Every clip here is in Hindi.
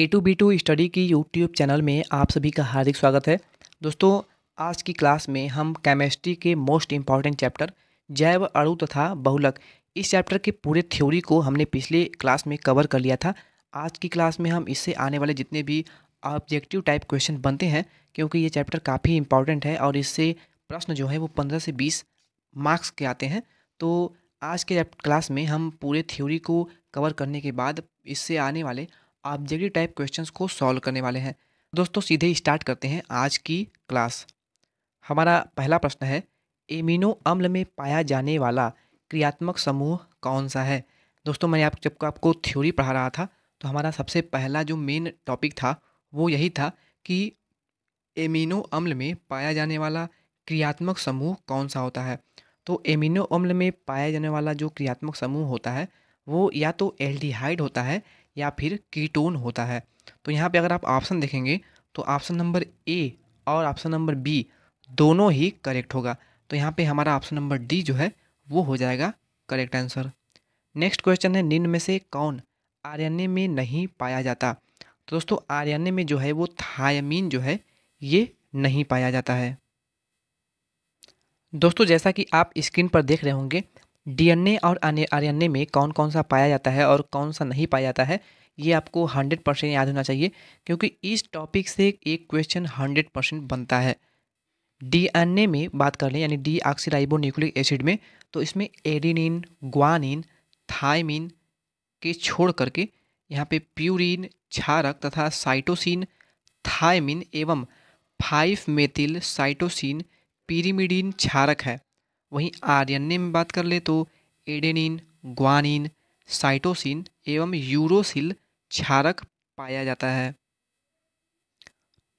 ए टू बी टू स्टडी की यूट्यूब चैनल में आप सभी का हार्दिक स्वागत है दोस्तों आज की क्लास में हम केमिस्ट्री के मोस्ट इम्पॉर्टेंट चैप्टर जैव अणु तथा बहुलक इस चैप्टर के पूरे थ्योरी को हमने पिछले क्लास में कवर कर लिया था आज की क्लास में हम इससे आने वाले जितने भी ऑब्जेक्टिव टाइप क्वेश्चन बनते हैं क्योंकि ये चैप्टर काफ़ी इंपॉर्टेंट है और इससे प्रश्न जो है वो पंद्रह से बीस मार्क्स के आते हैं तो आज के क्लास में हम पूरे थ्योरी को कवर करने के बाद इससे आने वाले ऑब्जेक्टिव टाइप क्वेश्चंस को सॉल्व करने वाले हैं दोस्तों सीधे स्टार्ट करते हैं आज की क्लास हमारा पहला प्रश्न है एमिनो अम्ल में पाया जाने वाला क्रियात्मक समूह कौन सा है दोस्तों मैंने आप जब आपको थ्योरी पढ़ा रहा था तो हमारा सबसे पहला जो मेन टॉपिक था वो यही था कि एमिनो अम्ल में पाया जाने वाला क्रियात्मक समूह कौन सा होता है तो एमिनो अम्ल में पाया जाने वाला जो क्रियात्मक समूह होता है वो या तो एल्डिहाइड होता है या फिर कीटोन होता है तो यहाँ पे अगर आप ऑप्शन देखेंगे तो ऑप्शन नंबर ए और ऑप्शन नंबर बी दोनों ही करेक्ट होगा तो यहाँ पे हमारा ऑप्शन नंबर डी जो है वो हो जाएगा करेक्ट आंसर नेक्स्ट क्वेश्चन है निम्न में से कौन आर्यन में नहीं पाया जाता तो दोस्तों आर्यन में जो है वो थायमीन जो है ये नहीं पाया जाता है दोस्तों जैसा कि आप स्क्रीन पर देख रहे होंगे डीएनए और आर एन में कौन कौन सा पाया जाता है और कौन सा नहीं पाया जाता है ये आपको हंड्रेड परसेंट याद होना चाहिए क्योंकि इस टॉपिक से एक क्वेश्चन हंड्रेड परसेंट बनता है डीएनए में बात कर लें यानी डी ऑक्सीराइबो न्यूक्लिक एसिड में तो इसमें एडिनिन ग्वानिन थायमिन के छोड़ करके यहाँ पे प्यूरिन क्षारक तथा साइटोसिन थायमिन एवं फाइफ मेथिल साइटोसिन पीरीमिडीन क्षारक है वहीं आरएनए में बात कर ले तो एडेनिन ग्वानिन साइटोसिन एवं यूरोसिल क्षारक पाया जाता है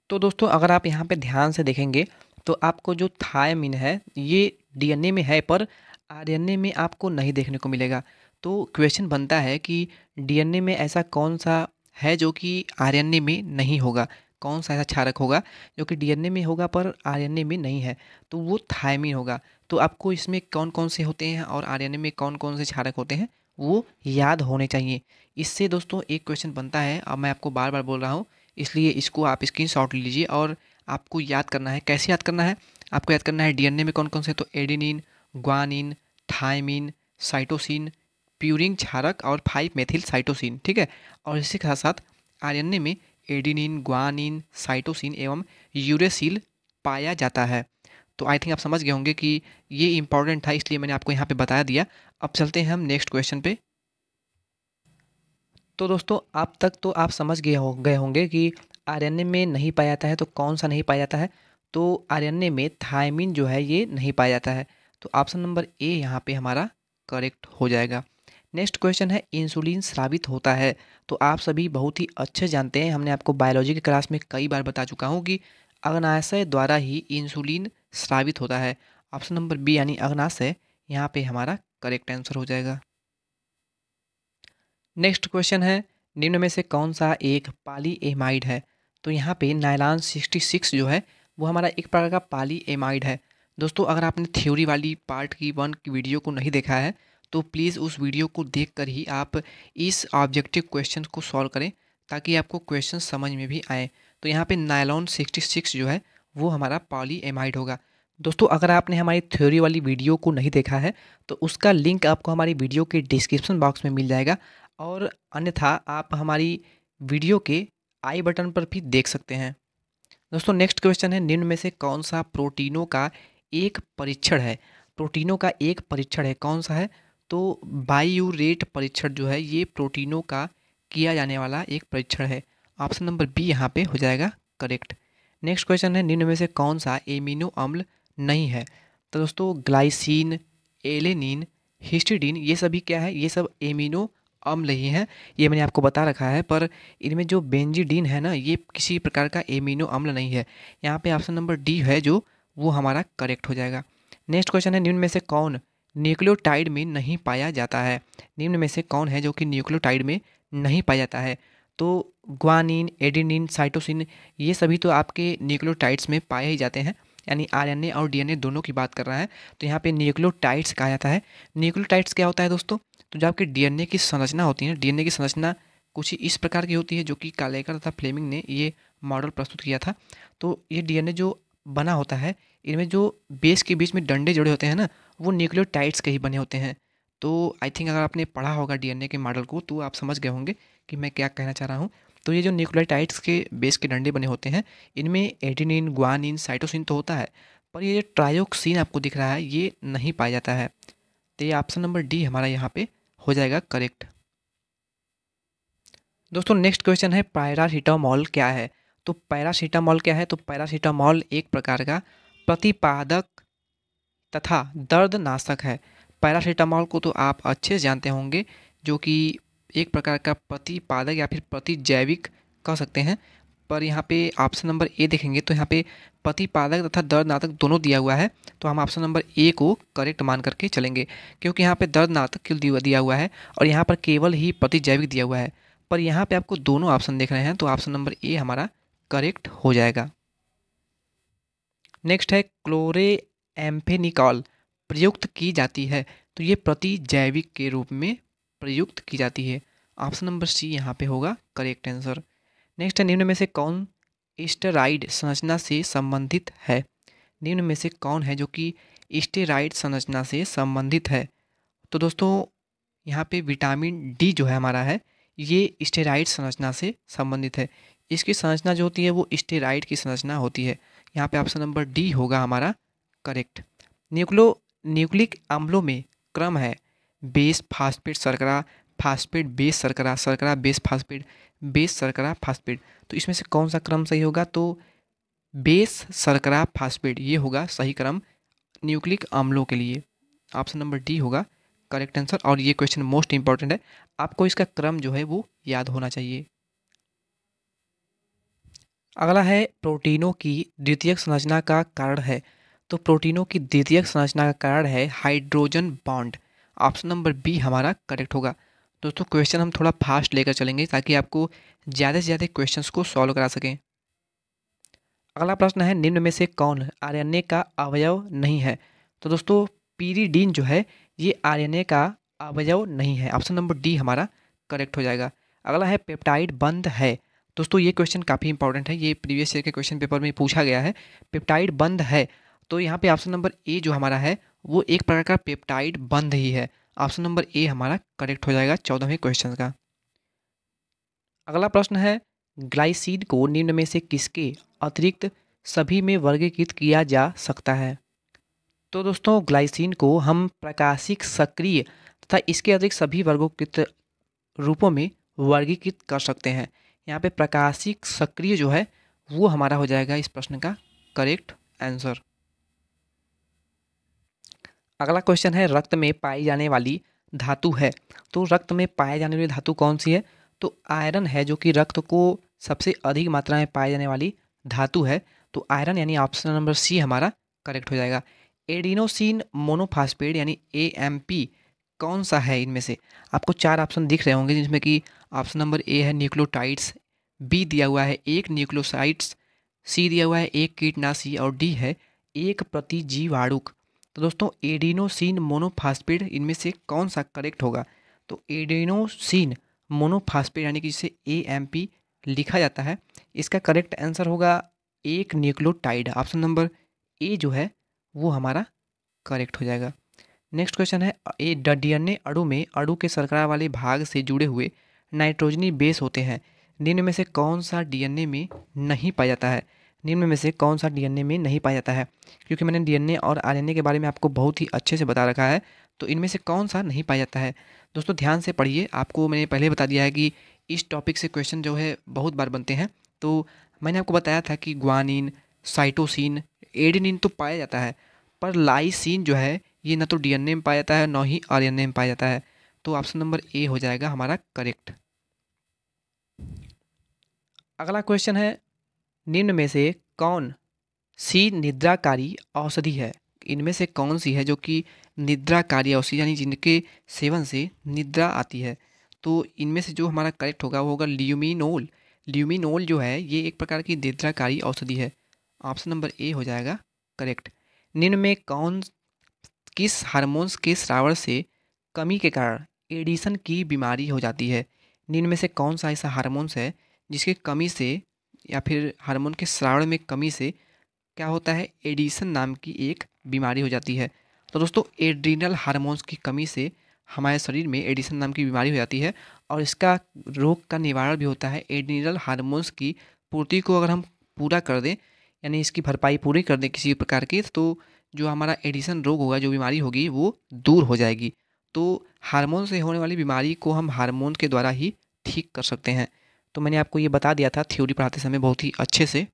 तो दोस्तों अगर आप यहाँ पे ध्यान से देखेंगे तो आपको जो थायमिन है ये डीएनए में है पर आरएनए में आपको नहीं देखने को मिलेगा तो क्वेश्चन बनता है कि डीएनए में ऐसा कौन सा है जो कि आरएनए में नहीं होगा कौन सा ऐसा क्षारक होगा जो कि डीएनए में होगा पर आरएनए में नहीं है तो वो थायमिन होगा तो आपको इसमें कौन कौन से होते हैं और आर में कौन कौन से क्षारक होते हैं वो याद होने चाहिए इससे दोस्तों एक क्वेश्चन बनता है अब मैं आपको बार बार बोल रहा हूँ इसलिए इसको आप स्क्रीन शॉट लीजिए और आपको याद करना है कैसे याद करना है आपको याद करना है डीएनए में कौन कौन से तो adenine guanine thymine cytosine purine क्षारक और फाइव मेथिल साइटोसिन ठीक है और इसी के साथ साथ आरएनए में एडिनिन ग्वानिन साइटोसिन एवं यूरेसिल पाया जाता है तो आई थिंक आप समझ गए होंगे कि ये इंपॉर्टेंट था इसलिए मैंने आपको यहाँ पे बताया दिया अब चलते हैं हम नेक्स्ट क्वेश्चन पे तो दोस्तों आप तक तो आप समझ गए हो गए होंगे कि आरएनए में नहीं पाया जाता है तो कौन सा नहीं पाया जाता है तो आरएनए में थायमिन जो है ये नहीं पाया जाता है तो ऑप्शन नंबर ए यहाँ पे हमारा करेक्ट हो जाएगा नेक्स्ट क्वेश्चन है इंसुलिन स्रावित होता है तो आप सभी बहुत ही अच्छे जानते हैं हमने आपको बायोलॉजी की क्लास में कई बार बता चुका हूँ कि अग्नाशय द्वारा ही इंसुलिन स्रावित होता है ऑप्शन नंबर बी यानी अग्नाशय यहाँ पे हमारा करेक्ट आंसर हो जाएगा नेक्स्ट क्वेश्चन है निम्न में से कौन सा एक पाली एमाइड है तो यहाँ पे नायलान सिक्सटी सिक्स जो है वो हमारा एक प्रकार का पाली एमाइड है दोस्तों अगर आपने थ्योरी वाली पार्ट की वन की वीडियो को नहीं देखा है तो प्लीज़ उस वीडियो को देख कर ही आप इस ऑब्जेक्टिव क्वेश्चन को सॉल्व करें ताकि आपको क्वेश्चन समझ में भी आए तो यहाँ पे नायलॉन 66 जो है वो हमारा पॉली एमाइड होगा दोस्तों अगर आपने हमारी थ्योरी वाली वीडियो को नहीं देखा है तो उसका लिंक आपको हमारी वीडियो के डिस्क्रिप्शन बॉक्स में मिल जाएगा और अन्यथा आप हमारी वीडियो के आई बटन पर भी देख सकते हैं दोस्तों नेक्स्ट क्वेश्चन है निम्न में से कौन सा प्रोटीनों का एक परीक्षण है प्रोटीनों का एक परीक्षण है कौन सा है तो बायोरेट परीक्षण जो है ये प्रोटीनों का किया जाने वाला एक परीक्षण है ऑप्शन नंबर बी यहाँ पे हो जाएगा करेक्ट नेक्स्ट क्वेश्चन है निम्न में से कौन सा एमिनो अम्ल नहीं है तो दोस्तों ग्लाइसिन एलेनिन हिस्टिडीन ये सभी क्या है ये सब एमिनो अम्ल ही हैं ये मैंने आपको बता रखा है पर इनमें जो बेंजीडीन है ना ये किसी प्रकार का एमिनो अम्ल नहीं है यहाँ पे ऑप्शन नंबर डी है जो वो हमारा करेक्ट हो जाएगा नेक्स्ट क्वेश्चन है निम्न में से कौन न्यूक्लियोटाइड में नहीं पाया जाता है निम्न में से कौन है जो कि न्यूक्लियोटाइड में नहीं पाया जाता है तो ग्वानिन एडिनिन साइटोसिन ये सभी तो आपके न्यूक्लियोटाइड्स में पाए ही जाते हैं यानी आरएनए और डीएनए दोनों की बात कर रहा है तो यहाँ पे न्यूक्लियोटाइड्स कहा जाता है न्यूक्लियोटाइड्स क्या होता है दोस्तों तो जो आपके डीएनए की संरचना होती है डीएनए की संरचना कुछ इस प्रकार की होती है जो कि कालेकर तथा फ्लेमिंग ने ये मॉडल प्रस्तुत किया था तो ये ए जो बना होता है इनमें जो बेस के बीच में डंडे जुड़े होते हैं ना वो न्यूक्लियोटाइड्स के ही बने होते हैं तो आई थिंक अगर आपने पढ़ा होगा ए के मॉडल को तो आप समझ गए होंगे कि मैं क्या कहना चाह रहा हूँ तो ये जो न्यूक्लियोटाइड्स के बेस के डंडे बने होते हैं इनमें एडिनिन ग्वानिन साइटोसिन तो होता है पर ये जो ट्रायोक्सिन आपको दिख रहा है ये नहीं पाया जाता है तो ये ऑप्शन नंबर डी हमारा यहाँ पे हो जाएगा करेक्ट दोस्तों नेक्स्ट क्वेश्चन है पैरासीटामॉल क्या है तो पैरासीटामॉल क्या है तो पैरासीटामॉल एक प्रकार का प्रतिपादक तथा दर्द नाशक है पैरासीटामॉल को तो आप अच्छे से जानते होंगे जो कि एक प्रकार का प्रतिपादक या फिर प्रतिजैविक कह सकते हैं पर यहाँ पे ऑप्शन नंबर ए देखेंगे तो यहाँ पे प्रतिपादक तथा दर्दनातक दोनों दिया हुआ है तो हम ऑप्शन नंबर ए को करेक्ट मान करके चलेंगे क्योंकि यहाँ पे दर्दनातक क्यों दिया हुआ है और यहाँ पर केवल ही प्रतिजैविक दिया हुआ है पर यहाँ पे आपको दोनों ऑप्शन देख रहे हैं तो ऑप्शन नंबर ए हमारा करेक्ट हो जाएगा नेक्स्ट है क्लोरे एम्फेनिकॉल प्रयुक्त की जाती है तो ये प्रतिजैविक के रूप में प्रयुक्त की जाती है ऑप्शन नंबर सी यहाँ पे होगा करेक्ट आंसर नेक्स्ट है निम्न में से कौन एस्टेराइड संरचना से संबंधित है निम्न में से कौन है जो कि एस्टेराइड संरचना से संबंधित है तो दोस्तों यहाँ पे विटामिन डी जो है हमारा है ये स्टेराइड संरचना से संबंधित है इसकी संरचना जो होती है वो स्टेराइड की संरचना होती है यहाँ पे ऑप्शन नंबर डी होगा हमारा करेक्ट न्यूक्लो न्यूक्लिक अम्लों में क्रम है बेस फास्फेट सरकरा फास्फेट बेस सरकरा सरकरा बेस फास्फेट बेस सरकरा फास्फेट तो इसमें से कौन सा क्रम सही होगा तो बेस सरकरा फास्फेट ये होगा सही क्रम न्यूक्लिक अम्लों के लिए ऑप्शन नंबर डी होगा करेक्ट आंसर और ये क्वेश्चन मोस्ट इंपॉर्टेंट है आपको इसका क्रम जो है वो याद होना चाहिए अगला है प्रोटीनों की द्वितीयक संरचना का कारण है तो प्रोटीनों की द्वितीयक संरचना का कारण है hydrogen bond option number B हमारा करेक्ट होगा दोस्तों क्वेश्चन हम थोड़ा फास्ट लेकर चलेंगे ताकि आपको ज़्यादा से ज़्यादा क्वेश्चन को सॉल्व करा सकें अगला प्रश्न है निम्न में से कौन आर का अवयव नहीं है तो दोस्तों पीरीडीन जो है ये आर का अवयव नहीं है ऑप्शन नंबर डी हमारा करेक्ट हो जाएगा अगला है पेप्टाइड बंद है दोस्तों ये क्वेश्चन काफ़ी इंपॉर्टेंट है ये प्रीवियस ईयर के क्वेश्चन पेपर में पूछा गया है पेप्टाइड बंद है तो यहाँ पे ऑप्शन नंबर ए जो हमारा है वो एक प्रकार का पेप्टाइड बंध ही है ऑप्शन नंबर ए हमारा करेक्ट हो जाएगा चौदहवें क्वेश्चन का अगला प्रश्न है ग्लाइसिड को निम्न में से किसके अतिरिक्त सभी में वर्गीकृत किया जा सकता है तो दोस्तों ग्लाइसिन को हम प्रकाशिक सक्रिय तथा इसके अतिरिक्त सभी वर्गोकृत रूपों में वर्गीकृत कर सकते हैं यहाँ पे प्रकाशिक सक्रिय जो है वो हमारा हो जाएगा इस प्रश्न का करेक्ट आंसर अगला क्वेश्चन है रक्त में पाई जाने वाली धातु है तो रक्त में पाई जाने वाली धातु कौन सी है तो आयरन है जो कि रक्त को सबसे अधिक मात्रा में पाई जाने वाली धातु है तो आयरन यानी ऑप्शन नंबर सी हमारा करेक्ट हो जाएगा एडिनोसिन मोनोफास्पेड यानी ए कौन सा है इनमें से आपको चार ऑप्शन दिख रहे होंगे जिसमें कि ऑप्शन नंबर ए है न्यूक्लियोटाइड्स बी दिया हुआ है एक न्यूक्लोसाइड्स सी दिया हुआ है एक कीटनाशी और डी है एक प्रति जीवाणुक तो दोस्तों एडिनोसिन मोनोफास्पेट इनमें से कौन सा करेक्ट होगा तो एडिनोसिन मोनोफास्पेट यानी कि जिसे ए लिखा जाता है इसका करेक्ट आंसर होगा एक न्यूक्लोटाइड ऑप्शन नंबर ए जो है वो हमारा करेक्ट हो जाएगा नेक्स्ट क्वेश्चन है ए डीएनए अणु में अणु के सरकरा वाले भाग से जुड़े हुए नाइट्रोजनी बेस होते हैं निम्न में से कौन सा डीएनए में नहीं पाया जाता है निम्न में से कौन सा डीएनए में नहीं पाया जाता है क्योंकि मैंने डीएनए और आरएनए के बारे में आपको बहुत ही अच्छे से बता रखा है तो इनमें से कौन सा नहीं पाया जाता है दोस्तों ध्यान से पढ़िए आपको मैंने पहले बता दिया है कि इस टॉपिक से क्वेश्चन जो है बहुत बार बनते हैं तो मैंने आपको बताया था कि ग्वानिन साइटोसिन एडिनिन तो पाया जाता है पर लाइसिन जो है ये ना तो डीएनए में पाया जाता है न ही ए में पाया जाता है तो ऑप्शन नंबर ए हो जाएगा हमारा करेक्ट अगला क्वेश्चन है निम्न में से कौन सी निद्राकारी औषधि है इनमें से कौन सी है जो कि निद्राकारी औषधि यानी जिनके सेवन से निद्रा आती है तो इनमें से जो हमारा करेक्ट होगा वो होगा ल्यूमिनोल ल्यूमिनोल जो है ये एक प्रकार की निद्राकारी औषधि है ऑप्शन नंबर ए हो जाएगा करेक्ट निम्न में कौन किस हार्मोन्स के श्रावण से कमी के कारण एडिसन की बीमारी हो जाती है निम्न में से कौन सा ऐसा हार्मोन्स है जिसके कमी से या फिर हार्मोन के श्रावण में कमी से क्या होता है एडिसन नाम की एक बीमारी हो जाती है तो दोस्तों एड्रीनल हार्मोन्स की कमी से हमारे शरीर में एडिसन नाम की बीमारी हो जाती है और इसका रोग का निवारण भी होता है एड्रीनल हार्मोन्स की पूर्ति को अगर हम पूरा कर दें यानी इसकी भरपाई पूरी कर दें किसी प्रकार की तो जो हमारा एडिसन रोग होगा जो बीमारी होगी वो दूर हो जाएगी तो हारमोन से होने वाली बीमारी को हम हारमोन के द्वारा ही ठीक कर सकते हैं तो मैंने आपको ये बता दिया था थ्योरी पढ़ाते समय बहुत ही अच्छे से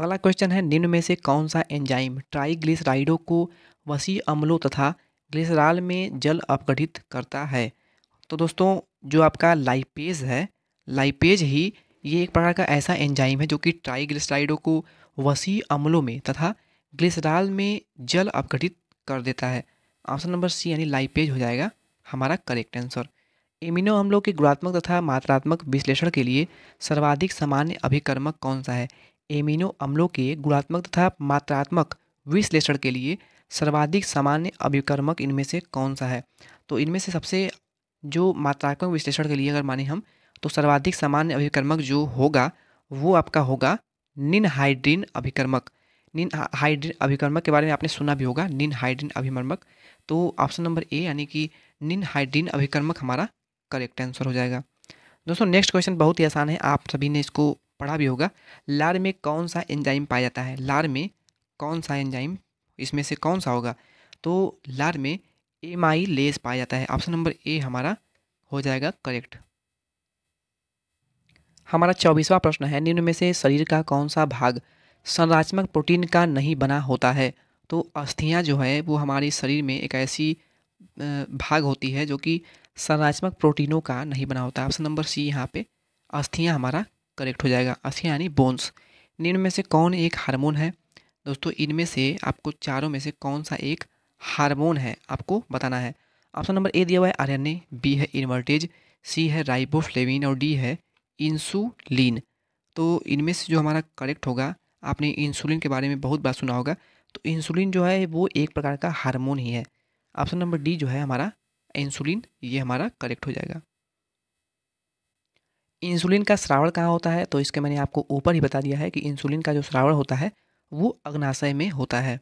अगला क्वेश्चन है निम्न में से कौन सा एंजाइम ट्राइग्लिसराइडों को वसी अम्लों तथा ग्लिसराल में जल अपगठित करता है तो दोस्तों जो आपका लाइपेज है लाइपेज ही ये एक प्रकार का ऐसा एंजाइम है जो कि ट्राइग्लिसराइडों को वसी अम्लों में तथा ग्लिसराल में जल अपघटित कर देता है ऑप्शन नंबर सी यानी लाइपेज हो जाएगा हमारा करेक्ट आंसर एमिनो अम्लों के गुणात्मक तथा मात्रात्मक विश्लेषण के लिए सर्वाधिक सामान्य अभिकर्मक कौन सा है एमिनो अम्लों के गुणात्मक तथा मात्रात्मक विश्लेषण के लिए सर्वाधिक सामान्य अभिकर्मक इनमें से कौन सा है तो इनमें से सबसे जो मात्रात्मक विश्लेषण के लिए अगर माने हम तो सर्वाधिक सामान्य अभिकर्मक जो होगा वो आपका होगा निन हाइड्रीन अभिकर्मक निन हाइड्रीन अभिकर्मक के बारे में आपने सुना भी होगा निन हाइड्रीन अभिकर्मक तो ऑप्शन नंबर ए यानी कि निन हाइड्रीन अभिकर्मक हमारा करेक्ट आंसर हो जाएगा दोस्तों नेक्स्ट क्वेश्चन बहुत ही आसान है आप सभी ने इसको पढ़ा भी होगा लार में कौन सा एंजाइम पाया जाता है लार में कौन सा एंजाइम इसमें से कौन सा होगा तो लार में एम आई लेस पाया जाता है ऑप्शन नंबर ए हमारा हो जाएगा करेक्ट हमारा चौबीसवा प्रश्न है निम्न में से शरीर का कौन सा भाग संरचनात्मक प्रोटीन का नहीं बना होता है तो अस्थियाँ जो है वो हमारे शरीर में एक ऐसी भाग होती है जो कि संरचनात्मक प्रोटीनों का नहीं बना होता ऑप्शन नंबर सी यहाँ पे अस्थियाँ हमारा करेक्ट हो जाएगा अस्थियाँ यानी बोन्स निम्न में से कौन एक हार्मोन है दोस्तों इनमें से आपको चारों में से कौन सा एक हार्मोन है आपको बताना है ऑप्शन नंबर ए दिया हुआ है आरएनए बी है इन्वर्टेज सी है राइबोफ्लेविन और डी है इंसुलिन तो इनमें से जो हमारा करेक्ट होगा आपने इंसुलिन के बारे में बहुत बात सुना होगा तो इंसुलिन जो है वो एक प्रकार का हार्मोन ही है ऑप्शन नंबर डी जो है हमारा इंसुलिन ये हमारा करेक्ट हो जाएगा इंसुलिन का श्रावण कहाँ होता है तो इसके मैंने आपको ऊपर ही बता दिया है कि इंसुलिन का जो श्रावण होता है वो अग्नाशय में होता है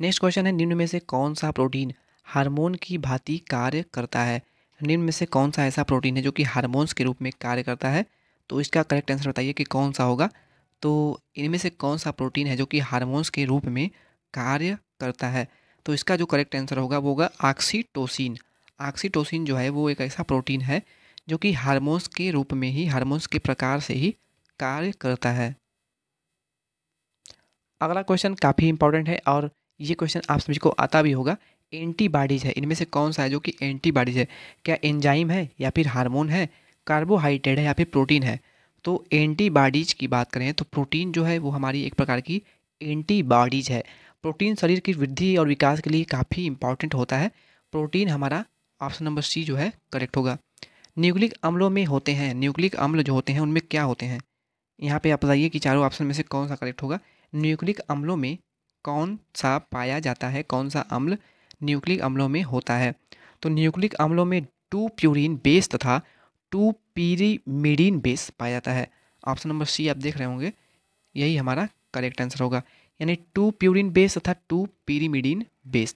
नेक्स्ट क्वेश्चन है निम्न में से कौन सा प्रोटीन हार्मोन की भांति कार्य करता है निम्न में से कौन सा ऐसा प्रोटीन है जो कि हार्मोन्स के रूप में कार्य करता है तो इसका करेक्ट आंसर बताइए कि कौन सा होगा तो इनमें से कौन सा प्रोटीन है जो कि हार्मोन्स के रूप में कार्य करता है तो इसका जो करेक्ट आंसर होगा वो होगा ऑक्सीटोसिन ऑक्सीटोसिन जो है वो एक ऐसा प्रोटीन है जो कि हार्मोन्स के रूप में ही हार्मोन्स के प्रकार से ही कार्य करता है अगला क्वेश्चन काफ़ी इंपॉर्टेंट है और ये क्वेश्चन आप सभी को आता भी होगा एंटीबॉडीज़ है इनमें से कौन सा है जो कि एंटीबॉडीज़ है क्या एंजाइम है या फिर हार्मोन है कार्बोहाइड्रेट है या फिर प्रोटीन है तो एंटीबॉडीज़ की बात करें तो प्रोटीन जो है वो हमारी एक प्रकार की एंटीबॉडीज़ है प्रोटीन शरीर की वृद्धि और विकास के लिए काफ़ी इंपॉर्टेंट होता है प्रोटीन हमारा ऑप्शन नंबर सी जो है करेक्ट होगा न्यूक्लिक अम्लों में होते हैं न्यूक्लिक अम्ल जो होते हैं उनमें क्या होते हैं यहाँ पे आप बताइए कि चारों ऑप्शन में से कौन सा करेक्ट होगा न्यूक्लिक अम्लों में कौन सा पाया जाता है कौन सा अम्ल न्यूक्लिक अम्लों में होता है तो न्यूक्लिक अम्लों में टू प्यूरिन बेस तथा टू पीरीमिडीन बेस पाया जाता है ऑप्शन नंबर सी आप देख रहे होंगे यही हमारा करेक्ट आंसर होगा यानी टू प्यूरिन बेस तथा टू पीरीमिडीन बेस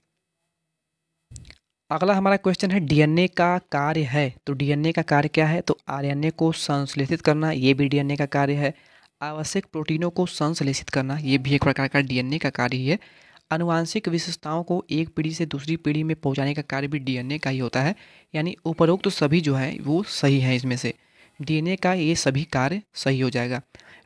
अगला हमारा क्वेश्चन है डीएनए का कार्य है तो डीएनए का कार्य क्या है तो आरएनए को संश्लेषित करना ये भी डीएनए का कार्य है आवश्यक प्रोटीनों को संश्लेषित करना ये भी एक प्रकार का डीएनए का कार्य ही है अनुवांशिक विशेषताओं को एक पीढ़ी से दूसरी पीढ़ी में पहुंचाने का कार्य भी डीएनए का ही होता है यानी उपरोक्त तो सभी जो है वो सही है इसमें से डीएनए का ये सभी कार्य सही हो जाएगा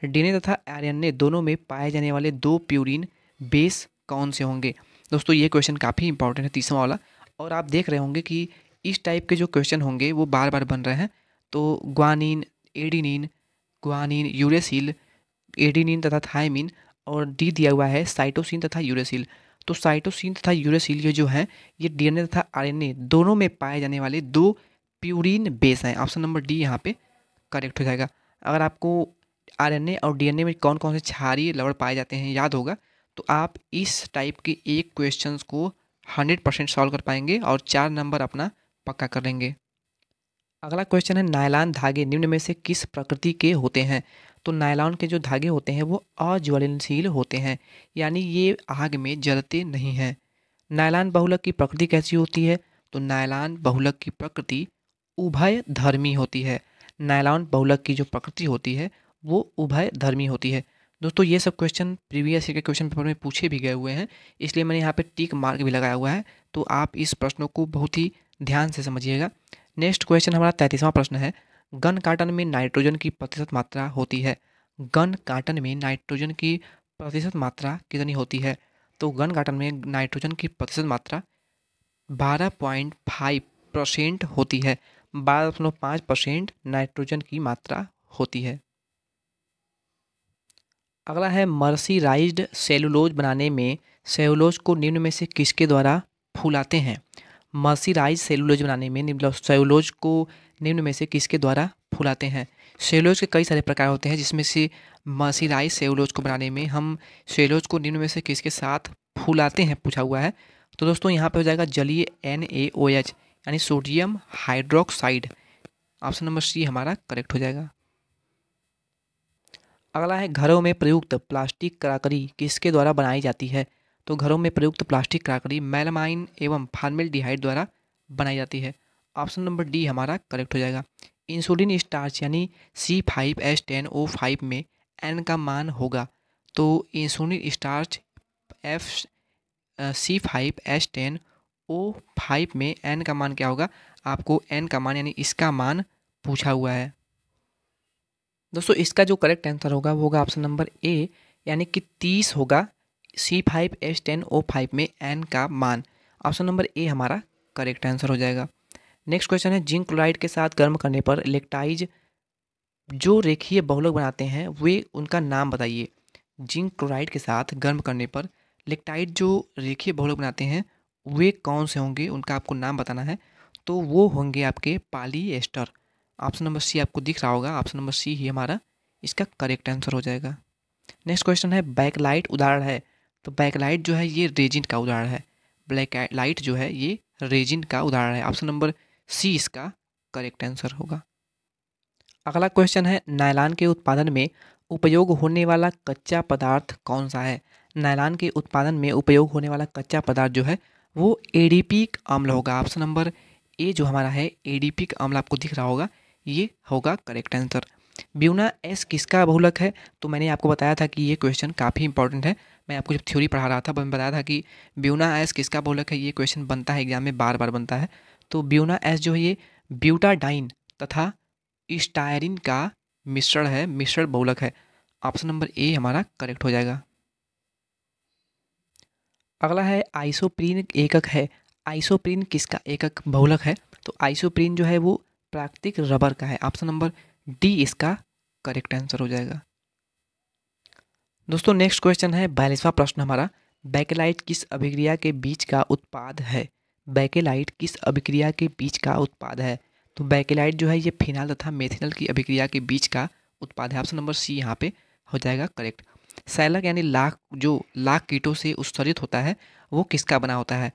डीएनए तथा आर दोनों में पाए जाने वाले दो प्यूरिन बेस कौन से होंगे दोस्तों ये क्वेश्चन काफ़ी इंपॉर्टेंट है तीसरा वाला और आप देख रहे होंगे कि इस टाइप के जो क्वेश्चन होंगे वो बार बार बन रहे हैं तो guanine adenine guanine uracil adenine तथा थायमिन और डी दिया हुआ है साइटोसिन तथा यूरेसिल तो साइटोसिन तथा यूरेसिल ये जो है ये डीएनए तथा आरएनए दोनों में पाए जाने वाले दो प्यूरिन बेस हैं ऑप्शन नंबर डी यहाँ पे करेक्ट हो जाएगा अगर आपको आरएनए और डीएनए में कौन कौन से क्षारीय लवण पाए जाते हैं याद होगा तो आप इस टाइप के एक क्वेश्चन को हंड्रेड परसेंट सॉल्व कर पाएंगे और चार नंबर अपना पक्का कर लेंगे अगला क्वेश्चन है नायलान धागे निम्न में से किस प्रकृति के होते हैं तो नायलॉन के जो धागे होते हैं वो अज्वलनशील होते हैं यानी ये आग में जलते नहीं हैं नायलान बहुलक की प्रकृति कैसी होती है तो नायलान बहुलक की प्रकृति उभय धर्मी होती है नायलॉन बहुलक की जो प्रकृति होती है वो उभय धर्मी होती है दोस्तों ये सब क्वेश्चन प्रीवियस ईयर के क्वेश्चन पेपर में पूछे भी गए हुए हैं इसलिए मैंने यहाँ पे टिक मार्क भी लगाया हुआ है तो आप इस प्रश्नों को बहुत ही ध्यान से समझिएगा नेक्स्ट क्वेश्चन हमारा तैंतीसवां प्रश्न है गन कार्टन में नाइट्रोजन की प्रतिशत मात्रा होती है गन कार्टन में नाइट्रोजन की प्रतिशत मात्रा कितनी होती है तो गन कार्टन में नाइट्रोजन की प्रतिशत मात्रा बारह पॉइंट फाइव परसेंट होती है बारह दशमलव पाँच परसेंट नाइट्रोजन की मात्रा होती है अगला है मर्सीराइज्ड सेलुलोज बनाने में सेलुलोज को निम्न में से किसके द्वारा फूलाते हैं मर्सीराइज सेलुलोज बनाने में सेलुलोज को निम्न में से किसके द्वारा फुलाते हैं सेलुलोज के कई सारे प्रकार होते हैं जिसमें से मर्सीराइज सेलुलोज को बनाने में हम सेलोज को निम्न में से किसके साथ फुलाते हैं पूछा हुआ है तो दोस्तों यहाँ पर हो जाएगा जलीय एन ए ओ एच यानी sodium hydroxide option number C हमारा करेक्ट हो जाएगा अगला है घरों में प्रयुक्त प्लास्टिक क्राकरी किसके द्वारा बनाई जाती है तो घरों में प्रयुक्त प्लास्टिक क्राकरी मेलामाइन एवं फार्मेल द्वारा बनाई जाती है ऑप्शन नंबर डी हमारा करेक्ट हो जाएगा इंसुलिन स्टार्च यानी C five S ten O five में एन का मान होगा तो insulin starch F C five S ten O five में एन का मान क्या होगा आपको एन का मान यानी इसका मान पूछा हुआ है दोस्तों इसका जो करेक्ट आंसर होगा वो होगा ऑप्शन नंबर ए यानी कि तीस होगा C five S ten O five में एन का मान ऑप्शन नंबर ए हमारा करेक्ट आंसर हो जाएगा नेक्स्ट क्वेश्चन है जिंक क्लोराइड के साथ गर्म करने पर इलेक्ट्राइज जो रेखीय बहुलक बनाते हैं वे उनका नाम बताइए जिंक क्लोराइड के साथ गर्म करने पर इलेक्ट्राइड जो रेखीय बहुलक बनाते हैं वे कौन से होंगे उनका आपको नाम बताना है तो वो होंगे आपके polyester option number C आपको दिख रहा होगा ऑप्शन नंबर सी ही हमारा इसका करेक्ट आंसर हो जाएगा नेक्स्ट क्वेश्चन है बैकलाइट उदाहरण है तो बैकलाइट जो है ये रेजिन का उदाहरण है ब्लैक लाइट जो है ये रेजिन का उदाहरण है ऑप्शन नंबर सी इसका करेक्ट आंसर होगा अगला क्वेश्चन है नायलान के उत्पादन में उपयोग होने वाला कच्चा पदार्थ कौन सा है नायलान के उत्पादन में उपयोग होने वाला कच्चा पदार्थ जो है वो एडीपिक अम्ल होगा ऑप्शन नंबर ए जो हमारा है एडीपिक अम्ल आपको दिख रहा होगा ये होगा करेक्ट आंसर ब्यूना एस किसका बहुलक है तो मैंने आपको बताया था कि ये क्वेश्चन काफ़ी इंपॉर्टेंट है मैं आपको जब थ्योरी पढ़ा रहा था तो मैंने बताया था कि ब्यूना एस किसका बहुलक है ये क्वेश्चन बनता है एग्जाम में बार बार बनता है तो ब्यूना एस जो है ये ब्यूटाडाइन तथा इस्टायरिन का मिश्रण है मिश्रण बहुलक है ऑप्शन नंबर ए हमारा करेक्ट हो जाएगा अगला है आइसोप्रीन एकक है आइसोप्रीन किसका एकक बहुलक है तो आइसोप्रीन जो है वो प्राकृतिक रबर का है ऑप्शन नंबर डी इसका करेक्ट आंसर हो जाएगा दोस्तों नेक्स्ट क्वेश्चन है बयालीसवा प्रश्न हमारा बैकेलाइट किस अभिक्रिया के बीच का उत्पाद है बैकेलाइट किस अभिक्रिया के बीच का उत्पाद है तो बैकेलाइट जो है ये फिनाल तथा मेथिनल की अभिक्रिया के बीच का उत्पाद है ऑप्शन नंबर सी यहाँ पे हो जाएगा करेक्ट सैलक यानी लाख जो लाख कीटों से उत्सर्जित होता है वो किसका बना होता है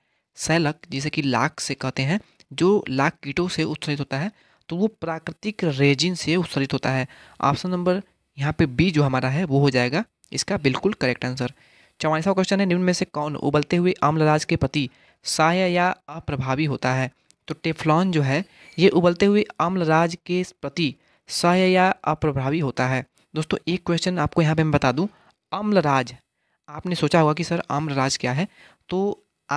सैलक जिसे कि लाख से कहते हैं जो लाख कीटों से उत्सर्जित होता है तो वो प्राकृतिक रेजिन से उत्सर्जित होता है ऑप्शन नंबर यहाँ पे बी जो हमारा है वो हो जाएगा इसका बिल्कुल करेक्ट आंसर चौवालीसवा क्वेश्चन है निम्न में से कौन उबलते हुए आम्लराज के प्रति साया या अप्रभावी होता है तो टेफ्लॉन जो है ये उबलते हुए आम्लराज के प्रति साया या अप्रभावी होता है दोस्तों एक क्वेश्चन आपको यहाँ पे मैं बता दूँ आम्लराज आपने सोचा होगा कि सर आम्लराज क्या है तो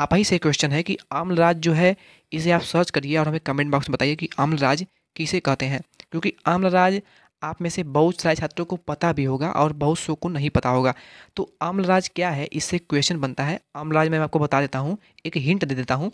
आप ही से क्वेश्चन है कि आम्लराज जो है इसे आप सर्च करिए और हमें कमेंट बॉक्स में बताइए कि आम्लराज किसे कहते हैं क्योंकि आम्लराज आप में से बहुत सारे छात्रों को पता भी होगा और बहुत सो को नहीं पता होगा तो आम्लराज क्या है इससे क्वेश्चन बनता है आम्लराज मैं आपको बता देता हूँ एक हिंट दे देता हूँ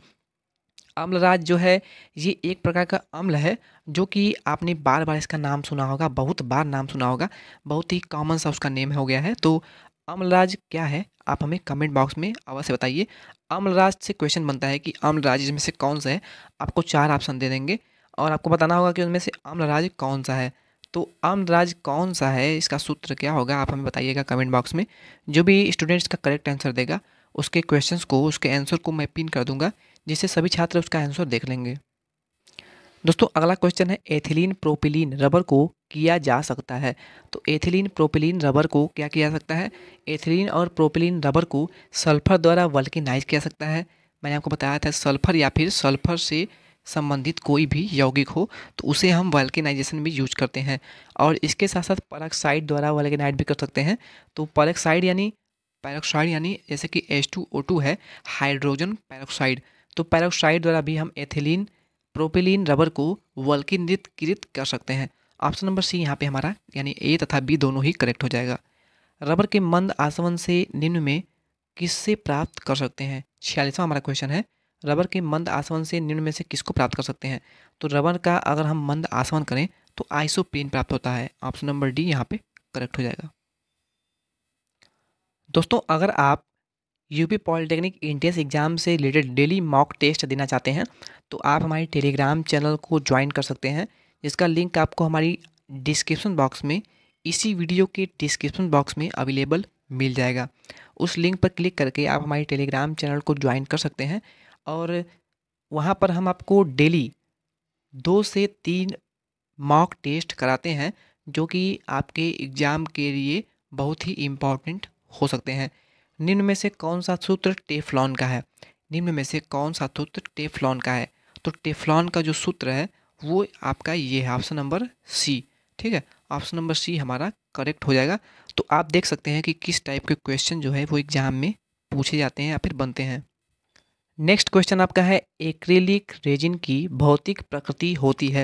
अम्लराज जो है ये एक प्रकार का अम्ल है जो कि आपने बार बार इसका नाम सुना होगा बहुत बार नाम सुना होगा बहुत ही कॉमन सा उसका नेम हो गया है तो अम्लराज क्या है आप हमें कमेंट बॉक्स में अवश्य बताइए अम्लराज से क्वेश्चन बनता है कि अम्लराज इसमें से कौन सा है आपको चार ऑप्शन दे देंगे और आपको बताना होगा कि उनमें से आम्लराज कौन सा है तो आम्लराज कौन सा है इसका सूत्र क्या होगा आप हमें बताइएगा कमेंट बॉक्स में जो भी स्टूडेंट्स का करेक्ट आंसर देगा उसके क्वेश्चंस को उसके आंसर को मैं पिन कर दूंगा जिससे सभी छात्र उसका आंसर देख लेंगे दोस्तों अगला क्वेश्चन है एथिलीन प्रोपिलीन रबर को किया जा सकता है तो एथिलीन प्रोपिलीन रबर को क्या किया जा सकता है एथिलीन और प्रोपिलीन रबर को सल्फर द्वारा वल्किनाइज किया सकता है मैंने आपको बताया था सल्फर या फिर सल्फर से संबंधित कोई भी यौगिक हो तो उसे हम वैल्केनाइजेशन में यूज करते हैं और इसके साथ साथ पैराक्साइड द्वारा वैल्केनाइड भी कर सकते हैं तो पैराक्साइड यानी पैरोक्साइड यानी जैसे कि H2O2 है हाइड्रोजन पैरोक्साइड तो पैरोक्साइड द्वारा भी हम एथिलीन प्रोपिलीन रबर को वल्किनित कर सकते हैं ऑप्शन नंबर सी यहाँ पे हमारा यानी ए तथा बी दोनों ही करेक्ट हो जाएगा रबर के मंद आसवन से निम्न में किससे प्राप्त कर सकते हैं छियालीसवा हमारा क्वेश्चन है रबर के मंद आसवन से निम्न में से किसको प्राप्त कर सकते हैं तो रबर का अगर हम मंद आसवन करें तो आइसो प्राप्त होता है ऑप्शन नंबर डी यहाँ पे करेक्ट हो जाएगा दोस्तों अगर आप यूपी पॉलिटेक्निक एंट्रेंस एग्ज़ाम से रिलेटेड डेली मॉक टेस्ट देना चाहते हैं तो आप हमारे टेलीग्राम चैनल को ज्वाइन कर सकते हैं जिसका लिंक आपको हमारी डिस्क्रिप्शन बॉक्स में इसी वीडियो के डिस्क्रिप्शन बॉक्स में अवेलेबल मिल जाएगा उस लिंक पर क्लिक करके आप हमारे टेलीग्राम चैनल को ज्वाइन कर सकते हैं और वहाँ पर हम आपको डेली दो से तीन मॉक टेस्ट कराते हैं जो कि आपके एग्ज़ाम के लिए बहुत ही इम्पॉर्टेंट हो सकते हैं निम्न में से कौन सा सूत्र टेफ्लॉन का है निम्न में से कौन सा सूत्र टेफ्लॉन का है तो टेफलॉन का जो सूत्र है वो आपका ये है ऑप्शन नंबर सी ठीक है ऑप्शन नंबर सी हमारा करेक्ट हो जाएगा तो आप देख सकते हैं कि किस टाइप के क्वेश्चन जो है वो एग्ज़ाम में पूछे जाते हैं या फिर बनते हैं नेक्स्ट क्वेश्चन आपका है एक्रेलिक रेजिन की भौतिक प्रकृति होती है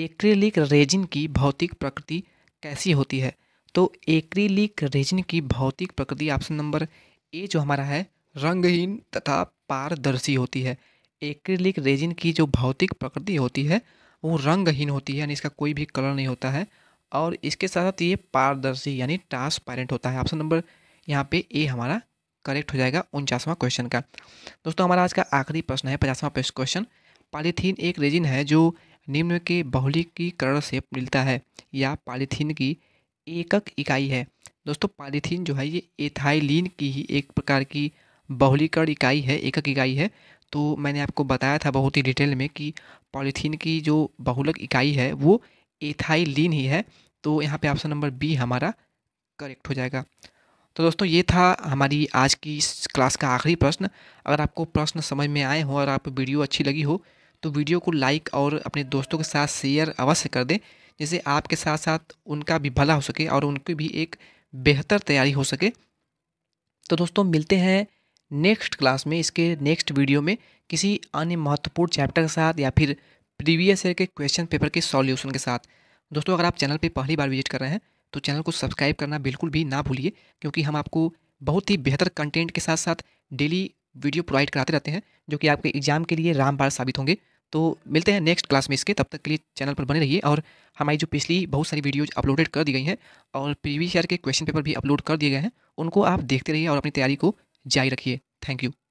एक्रेलिक रेजिन की भौतिक प्रकृति कैसी होती है तो एक्रेलिक रेजिन की भौतिक प्रकृति ऑप्शन नंबर ए जो हमारा है रंगहीन तथा पारदर्शी होती है एक्रेलिक रेजिन की जो भौतिक प्रकृति होती है वो रंगहीन होती है यानी इसका कोई भी कलर नहीं होता है और इसके साथ साथ ये पारदर्शी यानी ट्रांसपेरेंट होता है ऑप्शन नंबर यहाँ पे ए हमारा करेक्ट हो जाएगा उनचासवां क्वेश्चन का दोस्तों हमारा आज का आखिरी प्रश्न है पचासवां क्वेश्चन पॉलीथीन एक रेजिन है जो निम्न के बहुलीकरण से मिलता है या पॉलीथीन की एकक इकाई है दोस्तों पॉलीथीन जो है ये एथाइलिन की ही एक प्रकार की बहुलीकरण इकाई है एकक इकाई है तो मैंने आपको बताया था बहुत ही डिटेल में कि पॉलीथीन की जो बहुलक इकाई है वो एथाइलिन ही है तो यहाँ पे ऑप्शन नंबर बी हमारा करेक्ट हो जाएगा तो दोस्तों ये था हमारी आज की इस क्लास का आखिरी प्रश्न अगर आपको प्रश्न समझ में आए हो और आप वीडियो अच्छी लगी हो तो वीडियो को लाइक और अपने दोस्तों के साथ शेयर अवश्य कर दें जिससे आपके साथ साथ उनका भी भला हो सके और उनकी भी एक बेहतर तैयारी हो सके तो दोस्तों मिलते हैं नेक्स्ट क्लास में इसके नेक्स्ट वीडियो में किसी अन्य महत्वपूर्ण चैप्टर के साथ या फिर प्रीवियस ईयर के क्वेश्चन पेपर के सॉल्यूशन के साथ दोस्तों अगर आप चैनल पर पहली बार विजिट कर रहे हैं तो चैनल को सब्सक्राइब करना बिल्कुल भी ना भूलिए क्योंकि हम आपको बहुत ही बेहतर कंटेंट के साथ साथ डेली वीडियो प्रोवाइड कराते रहते हैं जो कि आपके एग्जाम के लिए रामबार साबित होंगे तो मिलते हैं नेक्स्ट क्लास में इसके तब तक के लिए चैनल पर बने रहिए और हमारी जो पिछली बहुत सारी वीडियोज अपलोडेड कर दी गई हैं और प्रीवियस ईयर के क्वेश्चन पेपर भी अपलोड कर दिए गए हैं उनको आप देखते रहिए और अपनी तैयारी को जारी रखिए थैंक यू